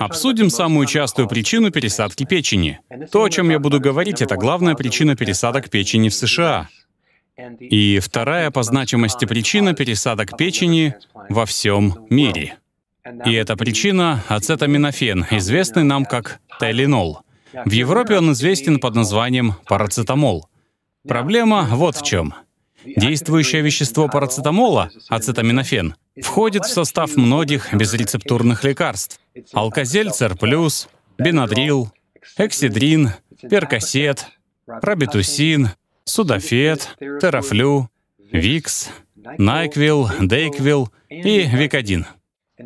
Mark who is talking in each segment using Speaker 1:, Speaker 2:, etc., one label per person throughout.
Speaker 1: Обсудим самую частую причину пересадки печени. То, о чем я буду говорить, это главная причина пересадок печени в США. И вторая по значимости причина пересадок печени во всем мире. И эта причина — ацетаминофен, известный нам как Тайленол. В Европе он известен под названием парацетамол. Проблема вот в чем. Действующее вещество парацетамола, ацетаминофен, входит в состав многих безрецептурных лекарств. Алкозельцер плюс, бенадрил, эксидрин, перкосет, пробитусин, судафет, терафлю, викс, найквил, дейквил и викодин.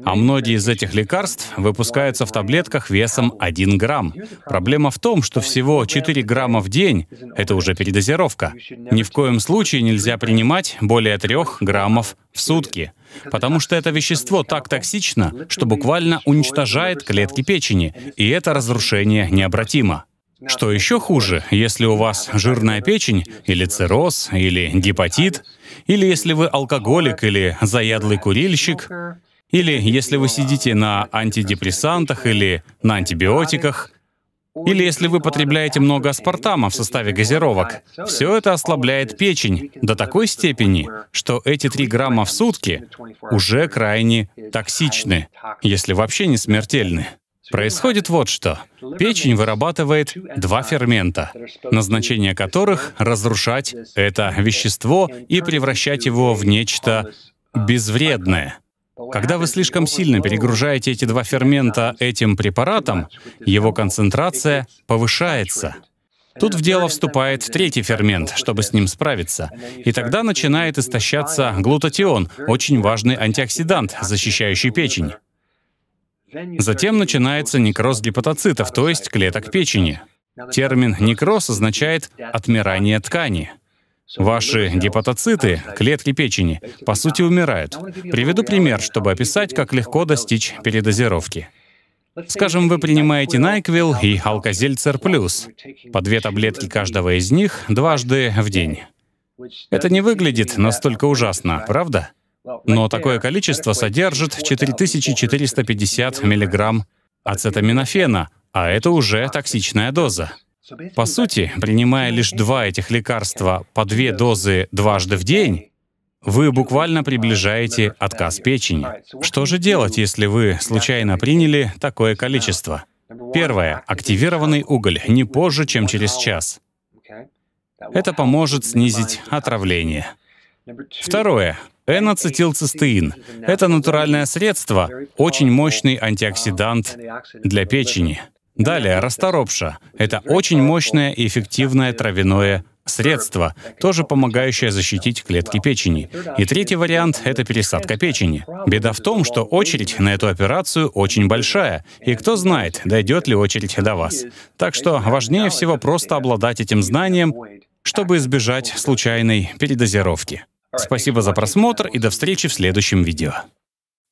Speaker 1: А многие из этих лекарств выпускаются в таблетках весом 1 грамм. Проблема в том, что всего 4 грамма в день — это уже передозировка. Ни в коем случае нельзя принимать более 3 граммов в сутки, потому что это вещество так токсично, что буквально уничтожает клетки печени, и это разрушение необратимо. Что еще хуже, если у вас жирная печень, или цирроз, или гепатит, или если вы алкоголик или заядлый курильщик, или если вы сидите на антидепрессантах или на антибиотиках, или если вы потребляете много аспартама в составе газировок, все это ослабляет печень до такой степени, что эти 3 грамма в сутки уже крайне токсичны, если вообще не смертельны. Происходит вот что. Печень вырабатывает два фермента, назначение которых — разрушать это вещество и превращать его в нечто безвредное — когда вы слишком сильно перегружаете эти два фермента этим препаратом, его концентрация повышается. Тут в дело вступает третий фермент, чтобы с ним справиться. И тогда начинает истощаться глутатион, очень важный антиоксидант, защищающий печень. Затем начинается некроз гепатоцитов, то есть клеток печени. Термин «некроз» означает «отмирание ткани». Ваши гепатоциты, клетки печени, по сути, умирают. Приведу пример, чтобы описать, как легко достичь передозировки. Скажем, вы принимаете Найквил и Алкозельцер Плюс, по две таблетки каждого из них дважды в день. Это не выглядит настолько ужасно, правда? Но такое количество содержит 4450 миллиграмм ацетаминофена, а это уже токсичная доза. По сути, принимая лишь два этих лекарства по две дозы дважды в день, вы буквально приближаете отказ печени. Что же делать, если вы случайно приняли такое количество? Первое. Активированный уголь не позже, чем через час. Это поможет снизить отравление. Второе. N-ацетилцистеин. Это натуральное средство, очень мощный антиоксидант для печени. Далее, расторопша. Это очень мощное и эффективное травяное средство, тоже помогающее защитить клетки печени. И третий вариант — это пересадка печени. Беда в том, что очередь на эту операцию очень большая, и кто знает, дойдет ли очередь до вас. Так что важнее всего просто обладать этим знанием, чтобы избежать случайной передозировки. Спасибо за просмотр и до встречи в следующем видео.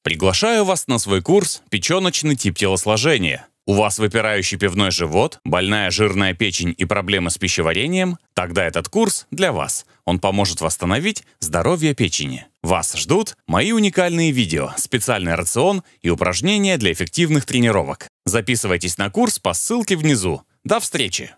Speaker 1: Приглашаю вас на свой курс «Печеночный тип телосложения». У вас выпирающий пивной живот, больная жирная печень и проблемы с пищеварением? Тогда этот курс для вас. Он поможет восстановить здоровье печени. Вас ждут мои уникальные видео, специальный рацион и упражнения для эффективных тренировок. Записывайтесь на курс по ссылке внизу. До встречи!